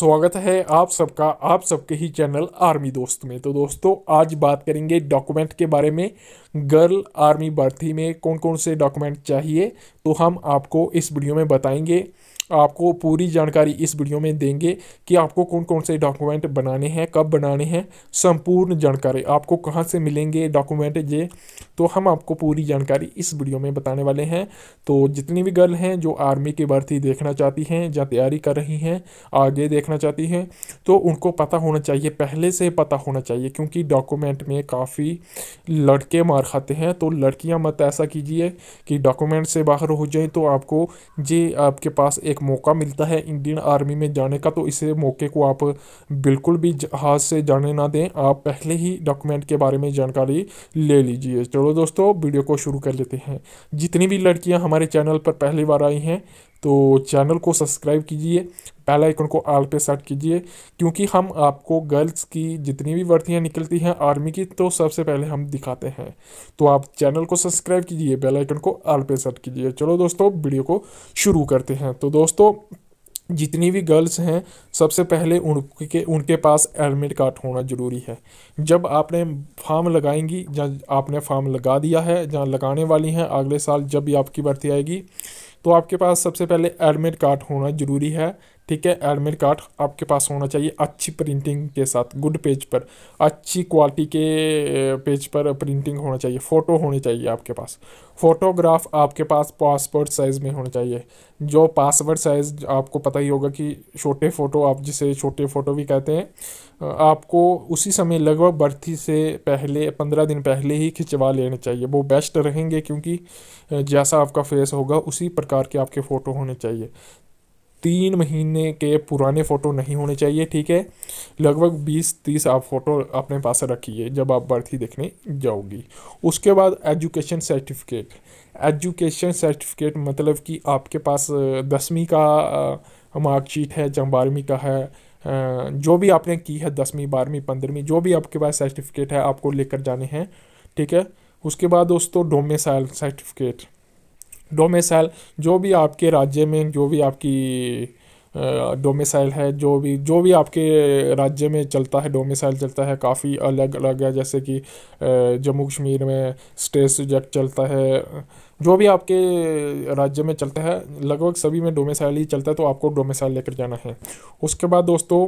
स्वागत है आप सबका आप सबके ही चैनल आर्मी दोस्त में तो दोस्तों आज बात करेंगे डॉक्यूमेंट के बारे में गर्ल आर्मी भर्ती में कौन कौन से डॉक्यूमेंट चाहिए तो हम आपको इस वीडियो में बताएंगे आपको पूरी जानकारी इस वीडियो में देंगे कि आपको कौन कौन से डॉक्यूमेंट बनाने हैं कब बनाने हैं संपूर्ण जानकारी आपको कहाँ से मिलेंगे डॉक्यूमेंट ये तो हम आपको पूरी जानकारी इस वीडियो में बताने वाले हैं तो जितनी भी गर्ल हैं जो आर्मी की भर्ती देखना चाहती हैं या तैयारी कर रही हैं आगे देखना चाहती हैं तो उनको पता होना चाहिए पहले से पता होना चाहिए क्योंकि डॉक्यूमेंट में काफ़ी लड़के मार खाते हैं तो लड़कियाँ मत ऐसा कीजिए कि डॉक्यूमेंट से बाहर हो जाए तो आपको जे आपके पास एक एक मौका मिलता है इंडियन आर्मी में जाने का तो इस मौके को आप बिल्कुल भी हाथ से जाने ना दें आप पहले ही डॉक्यूमेंट के बारे में जानकारी ले लीजिए चलो दोस्तों वीडियो को शुरू कर लेते हैं जितनी भी लड़कियां हमारे चैनल पर पहली बार आई हैं तो चैनल को सब्सक्राइब कीजिए पहला आइकन को आल पे सेट कीजिए क्योंकि हम आपको गर्ल्स की जितनी भी भर्तियाँ निकलती हैं आर्मी की तो सबसे पहले हम दिखाते हैं तो आप चैनल को सब्सक्राइब कीजिए बेल आइकन को आल पे सेट कीजिए चलो दोस्तों वीडियो को शुरू करते हैं तो दोस्तों जितनी भी गर्ल्स हैं सबसे पहले उनके उनके पास एडमिट कार्ड होना ज़रूरी है जब आपने फार्म लगाएंगी या आपने फार्म लगा दिया है जहाँ लगाने वाली हैं अगले साल जब भी आपकी भर्ती आएगी तो आपके पास सबसे पहले एडमिट कार्ड होना ज़रूरी है ठीक है एडमिट कार्ड आपके पास होना चाहिए अच्छी प्रिंटिंग के साथ गुड पेज पर अच्छी क्वालिटी के पेज पर प्रिंटिंग होना चाहिए फ़ोटो होनी चाहिए आपके पास फोटोग्राफ आपके पास पासपोर्ट साइज़ में होना चाहिए जो पासवर्ड साइज़ आपको पता ही होगा कि छोटे फ़ोटो आप जिसे छोटे फ़ोटो भी कहते हैं आपको उसी समय लगभग बर्थी से पहले पंद्रह दिन पहले ही खिंचवा लेने चाहिए वो बेस्ट रहेंगे क्योंकि जैसा आपका फेस होगा उसी प्रकार के आपके फ़ोटो होने चाहिए तीन महीने के पुराने फ़ोटो नहीं होने चाहिए ठीक है लगभग बीस तीस आप फोटो अपने पास रखिए जब आप भर्ती देखने जाओगी उसके बाद एजुकेशन सर्टिफिकेट एजुकेशन सर्टिफिकेट मतलब कि आपके पास दसवीं का मार्कशीट है जहाँ बारहवीं का है जो भी आपने की है दसवीं बारहवीं पंद्रहवीं जो भी आपके पास सर्टिफिकेट है आपको लेकर जाने हैं ठीक है उसके बाद दोस्तों डोमेसाइल सर्टिफिकेट डोमेसाइल जो भी आपके राज्य में जो भी आपकी डोमेसाइल है जो भी जो भी आपके राज्य में चलता है डोमिसाइल चलता है काफ़ी अलग अलग है जैसे कि जम्मू कश्मीर में स्टेट सब्जेक्ट चलता है जो भी आपके राज्य में चलता है लगभग सभी में डोमेसाइल ही चलता है तो आपको डोमिसाइल लेकर जाना है उसके बाद दोस्तों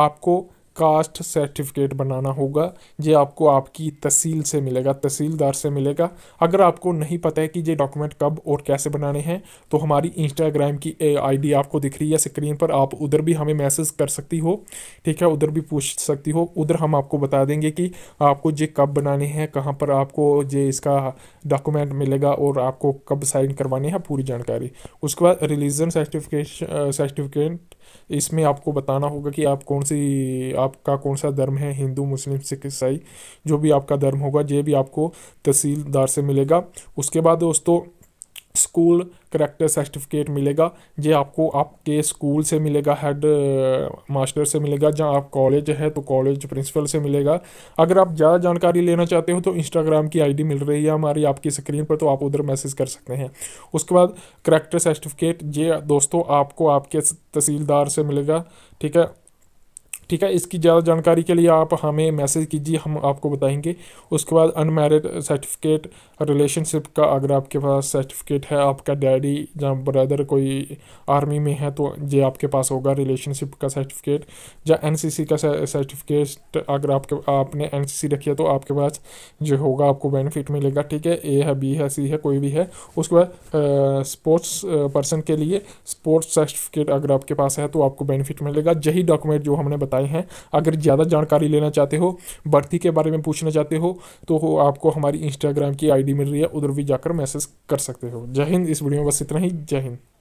आपको कास्ट सर्टिफिकेट बनाना होगा ये आपको आपकी तहसील से मिलेगा तहसीलदार से मिलेगा अगर आपको नहीं पता है कि ये डॉक्यूमेंट कब और कैसे बनाने हैं तो हमारी इंस्टाग्राम की आईडी आपको दिख रही है स्क्रीन पर आप उधर भी हमें मैसेज कर सकती हो ठीक है उधर भी पूछ सकती हो उधर हम आपको बता देंगे कि आपको ये कब बनाने हैं कहाँ पर आपको ये इसका डॉक्यूमेंट मिलेगा और आपको कब साइन करवाने हैं पूरी जानकारी उसके बाद रिलीजन सर्टिफिकेट सर्टिफिकेट इसमें आपको बताना होगा कि आप कौन सी आप आपका कौन सा धर्म है हिंदू मुस्लिम सिख ईसाई जो भी आपका धर्म होगा ये भी आपको तहसीलदार से मिलेगा उसके बाद दोस्तों स्कूल करेक्टर सर्टिफिकेट मिलेगा ये आपको आपके स्कूल से मिलेगा हेड मास्टर से मिलेगा जहाँ आप कॉलेज है तो कॉलेज प्रिंसिपल से मिलेगा अगर आप ज़्यादा जानकारी लेना चाहते हो तो इंस्टाग्राम की आईडी मिल रही है हमारी आपकी स्क्रीन पर तो आप उधर मैसेज कर सकते हैं उसके बाद करेक्टर सर्टिफिकेट ये दोस्तों आपको आपके तहसीलदार से मिलेगा ठीक है ठीक है इसकी ज़्यादा जानकारी के लिए आप हमें मैसेज कीजिए हम आपको बताएंगे उसके बाद अनमेरिड सर्टिफिकेट रिलेशनशिप का अगर आपके पास सर्टिफिकेट है आपका डैडी या ब्रदर कोई आर्मी में है तो ये आपके पास होगा रिलेशनशिप का सर्टिफिकेट या एन का सर्टिफिकेट अगर आपके आपने एन रखी है तो आपके पास जो होगा आपको बेनिफिट मिलेगा ठीक है ए है बी है सी है कोई भी है उसके बाद स्पोर्ट्स पर्सन के लिए स्पोर्ट्स सर्टिफिकेट अगर आपके पास है तो आपको बेनिफिट मिलेगा यही डॉक्यूमेंट जो हमने बताया बताए हैं अगर ज़्यादा जानकारी लेना चाहते हो भर्ती के बारे में पूछना चाहते हो तो आपको हमारी इंस्टाग्राम की आईडी मिल रही है उधर भी जाकर मैसेज कर सकते हो जय हिंद इस वीडियो में बस इतना ही जय हिंद